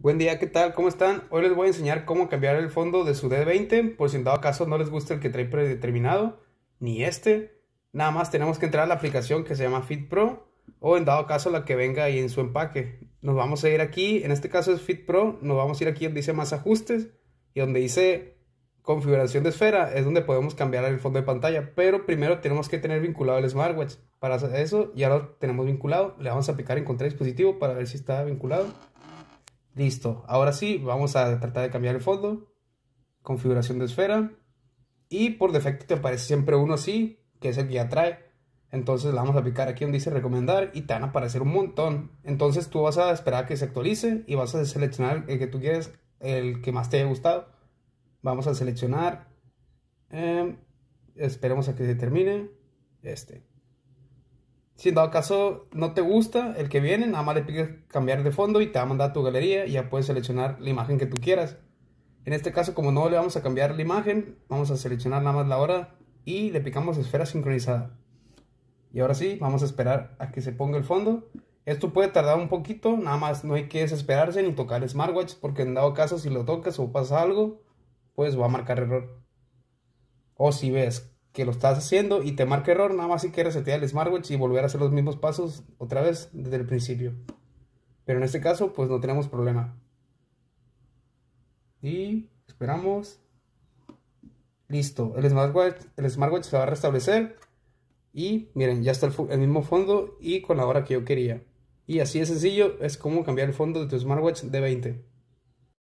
Buen día, ¿qué tal? ¿Cómo están? Hoy les voy a enseñar cómo cambiar el fondo de su D20 por si en dado caso no les gusta el que trae predeterminado, ni este. Nada más tenemos que entrar a la aplicación que se llama Fit Pro o en dado caso la que venga ahí en su empaque. Nos vamos a ir aquí, en este caso es Fit Pro, nos vamos a ir aquí donde dice más ajustes y donde dice configuración de esfera es donde podemos cambiar el fondo de pantalla, pero primero tenemos que tener vinculado el smartwatch. Para hacer eso ya lo tenemos vinculado, le vamos a aplicar en encontrar dispositivo para ver si está vinculado. Listo, ahora sí, vamos a tratar de cambiar el fondo. Configuración de esfera. Y por defecto te aparece siempre uno así, que es el que ya trae. Entonces lo vamos a picar aquí donde dice recomendar y te van a aparecer un montón. Entonces tú vas a esperar a que se actualice y vas a seleccionar el que tú quieres, el que más te haya gustado. Vamos a seleccionar. Eh, esperemos a que se termine. Este. Si en dado caso no te gusta el que viene, nada más le piques cambiar de fondo y te va a mandar a tu galería y ya puedes seleccionar la imagen que tú quieras. En este caso, como no le vamos a cambiar la imagen, vamos a seleccionar nada más la hora y le picamos esfera sincronizada. Y ahora sí, vamos a esperar a que se ponga el fondo. Esto puede tardar un poquito, nada más no hay que desesperarse ni tocar el smartwatch porque en dado caso si lo tocas o pasa algo, pues va a marcar error. O si ves que lo estás haciendo y te marca error, nada más si quieres resetear el smartwatch y volver a hacer los mismos pasos otra vez desde el principio. Pero en este caso, pues no tenemos problema. Y esperamos. Listo, el smartwatch, el se va a restablecer. Y miren, ya está el, el mismo fondo y con la hora que yo quería. Y así de sencillo es como cambiar el fondo de tu smartwatch de 20.